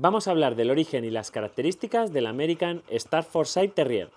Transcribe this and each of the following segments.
Vamos a hablar del origen y las características del American Star Staffordshire Terrier.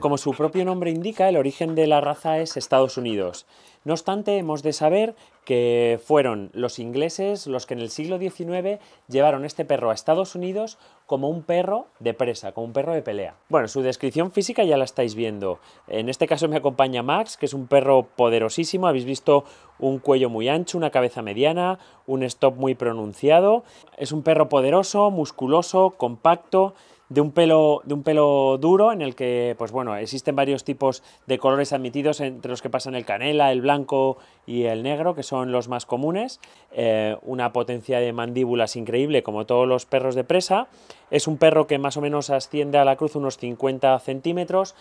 Como su propio nombre indica, el origen de la raza es Estados Unidos. No obstante, hemos de saber que fueron los ingleses los que en el siglo XIX llevaron este perro a Estados Unidos como un perro de presa, como un perro de pelea. Bueno, su descripción física ya la estáis viendo. En este caso me acompaña Max, que es un perro poderosísimo. Habéis visto un cuello muy ancho, una cabeza mediana, un stop muy pronunciado. Es un perro poderoso, musculoso, compacto, de un pelo, de un pelo duro en el que, pues bueno, existen varios tipos de colores admitidos, entre los que pasan el canela, el blanco y el negro, que son los más comunes. Eh, una potencia de mandíbulas increíble, como todos los perros de presa. Es un perro que más o menos asciende a la cruz unos 50 centímetros.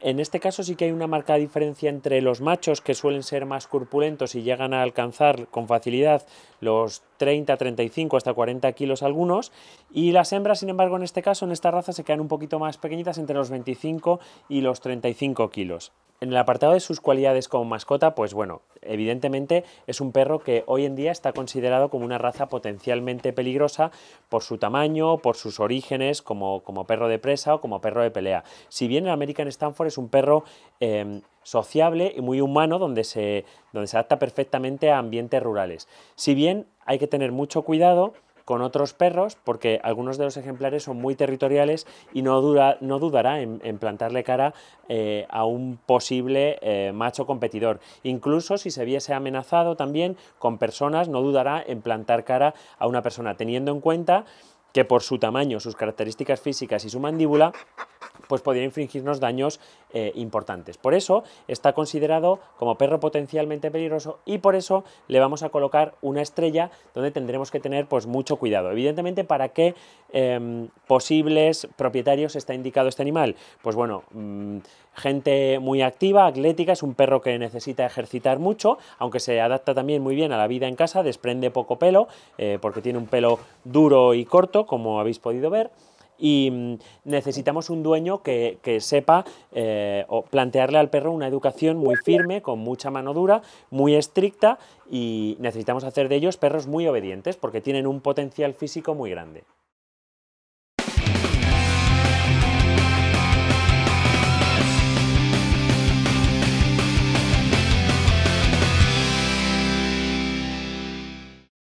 En este caso sí que hay una marcada diferencia entre los machos que suelen ser más corpulentos y llegan a alcanzar con facilidad los 30, 35 hasta 40 kilos algunos y las hembras sin embargo en este caso en esta raza se quedan un poquito más pequeñitas entre los 25 y los 35 kilos. En el apartado de sus cualidades como mascota pues bueno, evidentemente es un perro que hoy en día está considerado como una raza potencialmente peligrosa por su tamaño, por sus orígenes como, perro de presa o como perro de pelea. Si bien el American Stanford es un perro em, sociable y muy humano donde se, donde se adapta perfectamente a ambientes rurales. Si bien hay que tener mucho cuidado con otros perros, porque algunos de los ejemplares son muy territoriales y no, no dudará en, plantarle cara eh, a un posible eh, macho competidor. Incluso si se viese amenazado también con personas, no dudará en plantar cara a una persona, teniendo en cuenta que por su tamaño, sus características físicas y su mandíbula, pues podría infringirnos daños eh, importantes. Por eso está considerado como perro potencialmente peligroso y por eso le vamos a colocar una estrella donde tendremos que tener pues mucho cuidado. Evidentemente, ¿para qué em, posibles propietarios está indicado este animal? Pues bueno, mm, gente muy activa, atlética, es un perro que necesita ejercitar mucho, aunque se adapta también muy bien a la vida en casa, desprende poco pelo, eh, porque tiene un pelo duro y corto, como habéis podido ver y mm, necesitamos un dueño que, sepa eh, plantearle al perro una educación muy firme, con mucha mano dura, muy estricta y necesitamos hacer de ellos perros muy obedientes porque tienen un potencial físico muy grande.